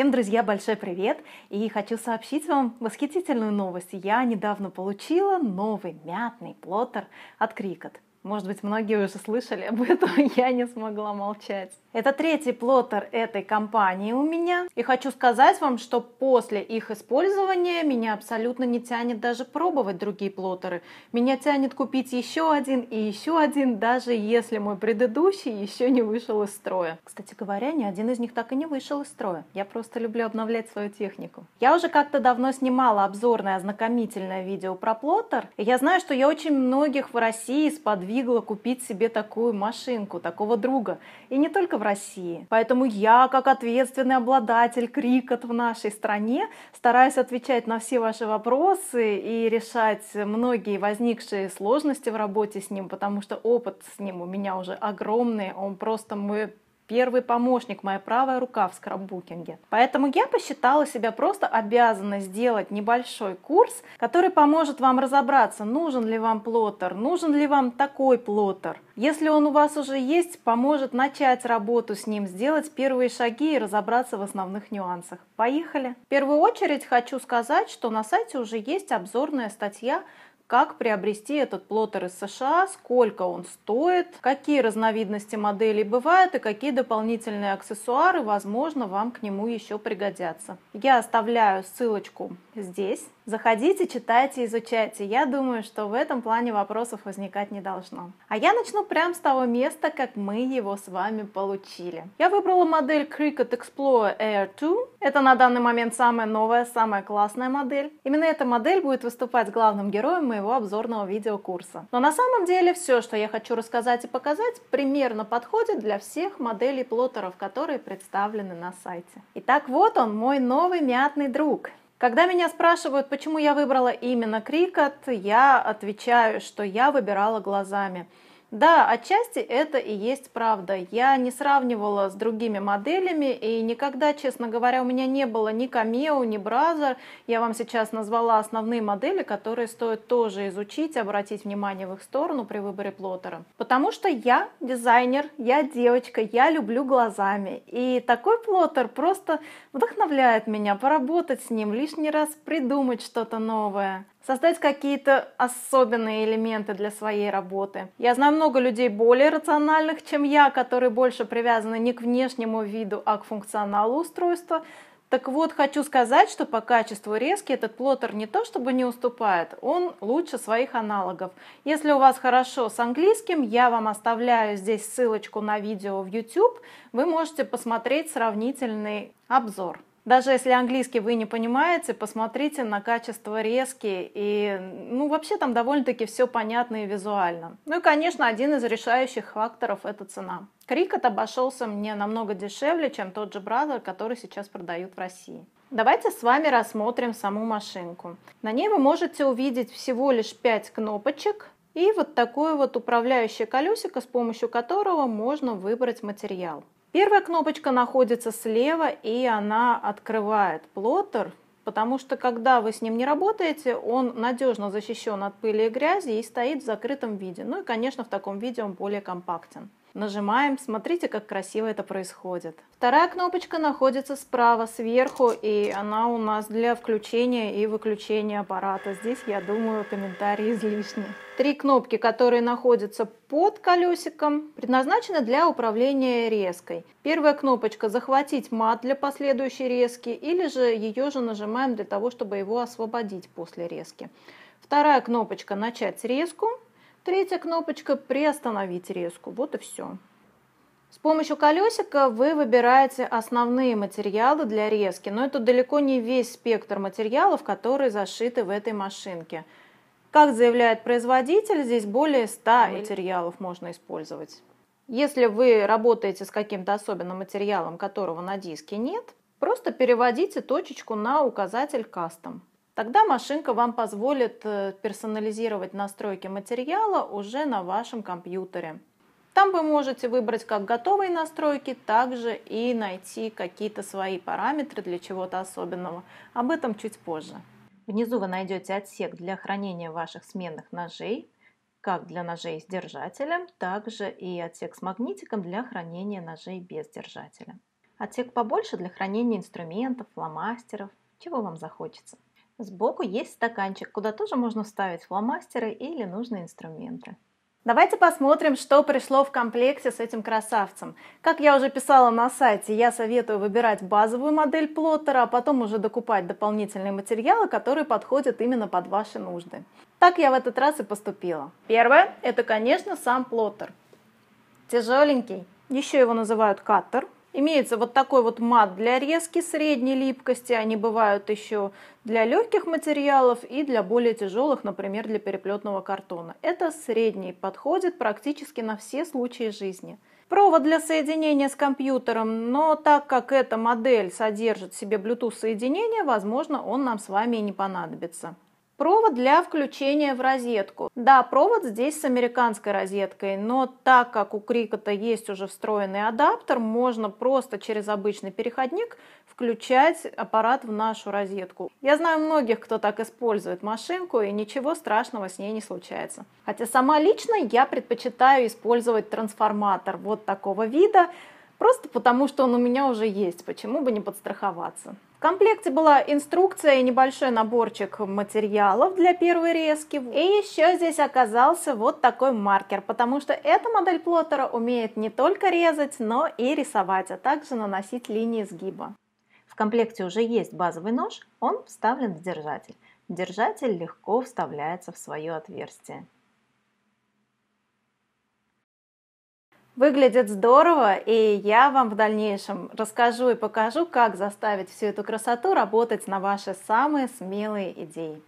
Всем, друзья, большой привет! И хочу сообщить вам восхитительную новость. Я недавно получила новый мятный плоттер от Крикот. Может быть, многие уже слышали об этом, я не смогла молчать. Это третий плоттер этой компании у меня. И хочу сказать вам, что после их использования меня абсолютно не тянет даже пробовать другие плоттеры. Меня тянет купить еще один и еще один, даже если мой предыдущий еще не вышел из строя. Кстати говоря, ни один из них так и не вышел из строя. Я просто люблю обновлять свою технику. Я уже как-то давно снимала обзорное ознакомительное видео про плоттер. И я знаю, что я очень многих в России сподвигла купить себе такую машинку, такого друга. И не только в России. Поэтому я, как ответственный обладатель Крикот в нашей стране, стараюсь отвечать на все ваши вопросы и решать многие возникшие сложности в работе с ним, потому что опыт с ним у меня уже огромный, он просто мы первый помощник, моя правая рука в скраббукинге. Поэтому я посчитала себя просто обязана сделать небольшой курс, который поможет вам разобраться, нужен ли вам плоттер, нужен ли вам такой плоттер. Если он у вас уже есть, поможет начать работу с ним, сделать первые шаги и разобраться в основных нюансах. Поехали! В первую очередь хочу сказать, что на сайте уже есть обзорная статья как приобрести этот плоттер из США, сколько он стоит, какие разновидности моделей бывают и какие дополнительные аксессуары, возможно, вам к нему еще пригодятся. Я оставляю ссылочку здесь. Заходите, читайте, изучайте. Я думаю, что в этом плане вопросов возникать не должно. А я начну прямо с того места, как мы его с вами получили. Я выбрала модель Cricut Explorer Air 2. Это на данный момент самая новая, самая классная модель. Именно эта модель будет выступать главным героем моего моего обзорного видеокурса. Но на самом деле все, что я хочу рассказать и показать, примерно подходит для всех моделей плоттеров, которые представлены на сайте. Итак, вот он, мой новый мятный друг. Когда меня спрашивают, почему я выбрала именно крикот, я отвечаю, что я выбирала глазами. Да, отчасти это и есть правда. Я не сравнивала с другими моделями, и никогда, честно говоря, у меня не было ни Cameo, ни Бразер. Я вам сейчас назвала основные модели, которые стоит тоже изучить, обратить внимание в их сторону при выборе плоттера. Потому что я дизайнер, я девочка, я люблю глазами. И такой плоттер просто вдохновляет меня поработать с ним, лишний раз придумать что-то новое создать какие-то особенные элементы для своей работы. Я знаю много людей более рациональных, чем я, которые больше привязаны не к внешнему виду, а к функционалу устройства. Так вот, хочу сказать, что по качеству резки этот плоттер не то чтобы не уступает, он лучше своих аналогов. Если у вас хорошо с английским, я вам оставляю здесь ссылочку на видео в YouTube, вы можете посмотреть сравнительный обзор. Даже если английский вы не понимаете, посмотрите на качество резки. И ну, вообще там довольно-таки все понятно и визуально. Ну и, конечно, один из решающих факторов – это цена. Крикет обошелся мне намного дешевле, чем тот же Бразер, который сейчас продают в России. Давайте с вами рассмотрим саму машинку. На ней вы можете увидеть всего лишь 5 кнопочек, и вот такое вот управляющее колесико, с помощью которого можно выбрать материал. Первая кнопочка находится слева, и она открывает плоттер, потому что когда вы с ним не работаете, он надежно защищен от пыли и грязи и стоит в закрытом виде. Ну и, конечно, в таком виде он более компактен. Нажимаем, смотрите, как красиво это происходит. Вторая кнопочка находится справа сверху, и она у нас для включения и выключения аппарата. Здесь, я думаю, комментарии излишни. Три кнопки, которые находятся под колесиком, предназначены для управления резкой. Первая кнопочка «Захватить мат» для последующей резки, или же ее же нажимаем для того, чтобы его освободить после резки. Вторая кнопочка «Начать резку», Третья кнопочка – приостановить резку. Вот и все. С помощью колесика вы выбираете основные материалы для резки, но это далеко не весь спектр материалов, которые зашиты в этой машинке. Как заявляет производитель, здесь более 100 материалов можно использовать. Если вы работаете с каким-то особенным материалом, которого на диске нет, просто переводите точечку на указатель «Кастом». Тогда машинка вам позволит э, персонализировать настройки материала уже на вашем компьютере. Там вы можете выбрать как готовые настройки, также и найти какие-то свои параметры для чего-то особенного. Об этом чуть позже. Внизу вы найдете отсек для хранения ваших сменных ножей, как для ножей с держателем, также и отсек с магнитиком для хранения ножей без держателя. Отсек побольше для хранения инструментов, фломастеров, чего вам захочется. Сбоку есть стаканчик, куда тоже можно вставить фломастеры или нужные инструменты. Давайте посмотрим, что пришло в комплекте с этим красавцем. Как я уже писала на сайте, я советую выбирать базовую модель плоттера, а потом уже докупать дополнительные материалы, которые подходят именно под ваши нужды. Так я в этот раз и поступила. Первое – это, конечно, сам плоттер. Тяжеленький. Еще его называют каттер – Имеется вот такой вот мат для резки средней липкости, они бывают еще для легких материалов и для более тяжелых, например, для переплетного картона. Это средний, подходит практически на все случаи жизни. Провод для соединения с компьютером, но так как эта модель содержит в себе Bluetooth соединение, возможно, он нам с вами и не понадобится. Провод для включения в розетку. Да, провод здесь с американской розеткой, но так как у Крикота есть уже встроенный адаптер, можно просто через обычный переходник включать аппарат в нашу розетку. Я знаю многих, кто так использует машинку, и ничего страшного с ней не случается. Хотя сама лично я предпочитаю использовать трансформатор вот такого вида, Просто потому, что он у меня уже есть, почему бы не подстраховаться. В комплекте была инструкция и небольшой наборчик материалов для первой резки. И еще здесь оказался вот такой маркер, потому что эта модель плоттера умеет не только резать, но и рисовать, а также наносить линии сгиба. В комплекте уже есть базовый нож, он вставлен в держатель. Держатель легко вставляется в свое отверстие. Выглядит здорово, и я вам в дальнейшем расскажу и покажу, как заставить всю эту красоту работать на ваши самые смелые идеи.